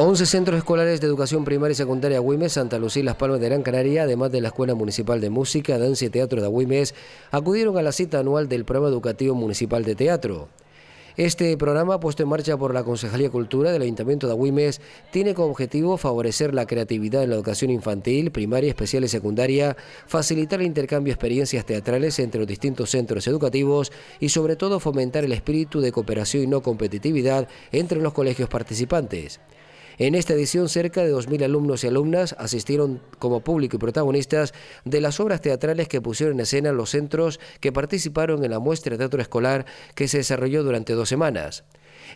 11 centros escolares de educación primaria y secundaria Agüimes, Santa Lucía y Las Palmas de Gran Canaria, además de la Escuela Municipal de Música, Danza y Teatro de Agüimes, acudieron a la cita anual del Programa Educativo Municipal de Teatro. Este programa, puesto en marcha por la Concejalía de Cultura del Ayuntamiento de Agüimes, tiene como objetivo favorecer la creatividad en la educación infantil, primaria, especial y secundaria, facilitar el intercambio de experiencias teatrales entre los distintos centros educativos y, sobre todo, fomentar el espíritu de cooperación y no competitividad entre los colegios participantes. En esta edición, cerca de 2.000 alumnos y alumnas asistieron como público y protagonistas de las obras teatrales que pusieron en escena los centros que participaron en la muestra de teatro escolar que se desarrolló durante dos semanas.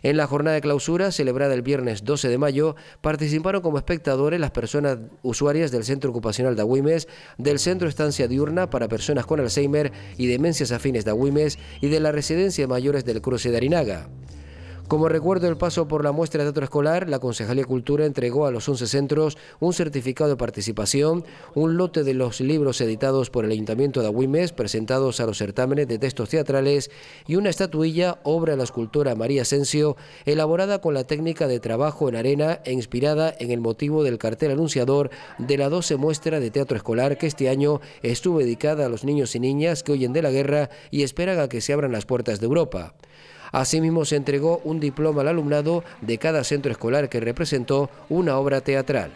En la jornada de clausura, celebrada el viernes 12 de mayo, participaron como espectadores las personas usuarias del Centro Ocupacional de Agüimes, del Centro Estancia Diurna para Personas con Alzheimer y Demencias Afines de Agüimes y de la Residencia Mayores del Cruce de Arinaga. Como recuerdo del paso por la muestra de teatro escolar, la Concejalía de Cultura entregó a los 11 centros un certificado de participación, un lote de los libros editados por el Ayuntamiento de Agüimes presentados a los certámenes de textos teatrales y una estatuilla, obra de la escultora María Asensio, elaborada con la técnica de trabajo en arena e inspirada en el motivo del cartel anunciador de la 12 muestra de teatro escolar que este año estuvo dedicada a los niños y niñas que huyen de la guerra y esperan a que se abran las puertas de Europa. Asimismo, se entregó un diploma al alumnado de cada centro escolar que representó una obra teatral.